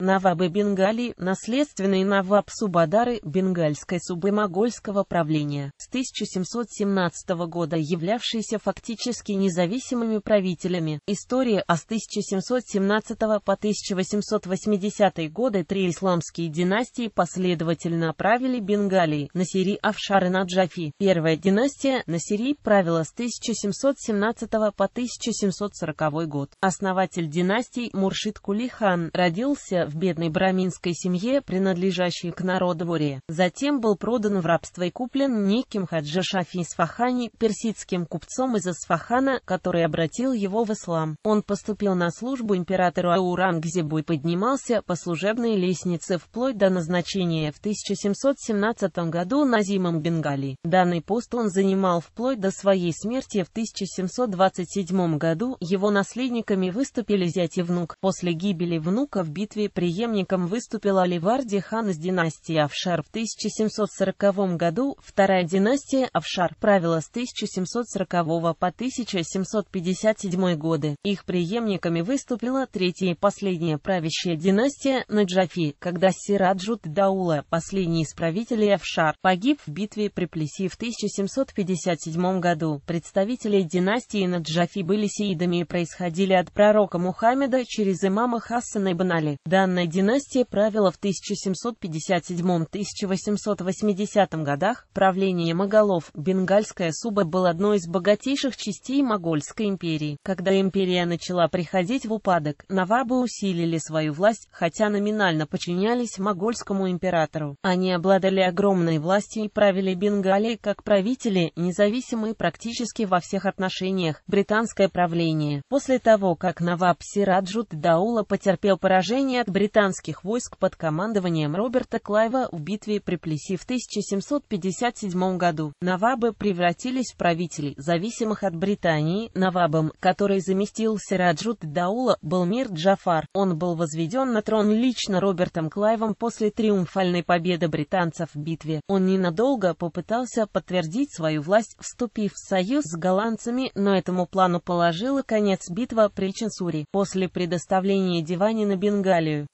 Навабы Бенгалии, наследственный Наваб Субадары бенгальской субы могольского правления, с 1717 года являвшиеся фактически независимыми правителями. История, а с 1717 по 1880 годы три исламские династии последовательно правили Бенгалией, Насири Афшар и Наджафи. Первая династия, Насири, правила с 1717 по 1740 год. Основатель династии Муршид Кулихан родился в бедной браминской семье, принадлежащей к народу Вори. Затем был продан в рабство и куплен неким Хаджи Шафи Исфахани, персидским купцом из Исфахана, который обратил его в ислам. Он поступил на службу императору Аурангзебу и поднимался по служебной лестнице вплоть до назначения в 1717 году Назимом Бенгали. Данный пост он занимал вплоть до своей смерти в 1727 году. Его наследниками выступили зять и внук. После гибели внука в битве при преемником выступил Аливарди хан из династии Афшар в 1740 году, вторая династия Афшар правила с 1740 по 1757 годы. Их преемниками выступила третья и последняя правящая династия Наджафи, когда Сираджут Даула, последний из правителей Афшар, погиб в битве при Плеси в 1757 году. Представители династии Наджафи были сиидами и происходили от пророка Мухаммеда через имама Хасана ибн Али. Данный Данная династия правила в 1757-1880 годах. Правление моголов Бенгальская суба был одной из богатейших частей Могольской империи. Когда империя начала приходить в упадок, навабы усилили свою власть, хотя номинально подчинялись могольскому императору. Они обладали огромной властью и правили Бенгалией как правители, независимые практически во всех отношениях, британское правление. После того, как Наваб Сираджут Даула потерпел поражение от британского британских войск под командованием Роберта Клайва в битве при Плеси в 1757 году. Навабы превратились в правителей, зависимых от Британии. Навабом, который заместил Сираджут Даула, был мир Джафар. Он был возведен на трон лично Робертом Клайвом после триумфальной победы британцев в битве. Он ненадолго попытался подтвердить свою власть, вступив в союз с голландцами, но этому плану положила конец битва при Ченсуре. После предоставления Дивани на Бенгалию Бахары,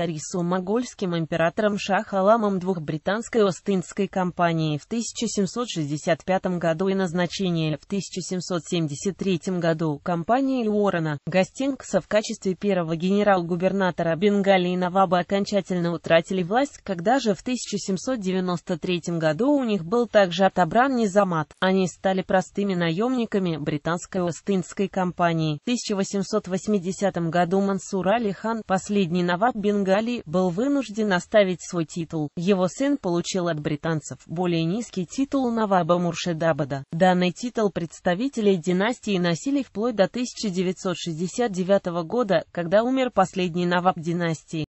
Бихарарису могольским императором Шах-Аламом II британской Остинской компании в 1765 году и назначение в 1773 году компании Уоррена Гастингса в качестве первого генерал-губернатора Бенгалии Наваба окончательно утратили власть, когда же в 1793 году у них был также отобран Низамат. Они стали простыми наемниками британской Остинской компании. В 1880 году Мансур Али Хан, последний Наваб Бенгали был вынужден оставить свой титул. Его сын получил от британцев более низкий титул Наваба Муршедабада. Данный титул представителей династии носили вплоть до 1969 года, когда умер последний Наваб династии.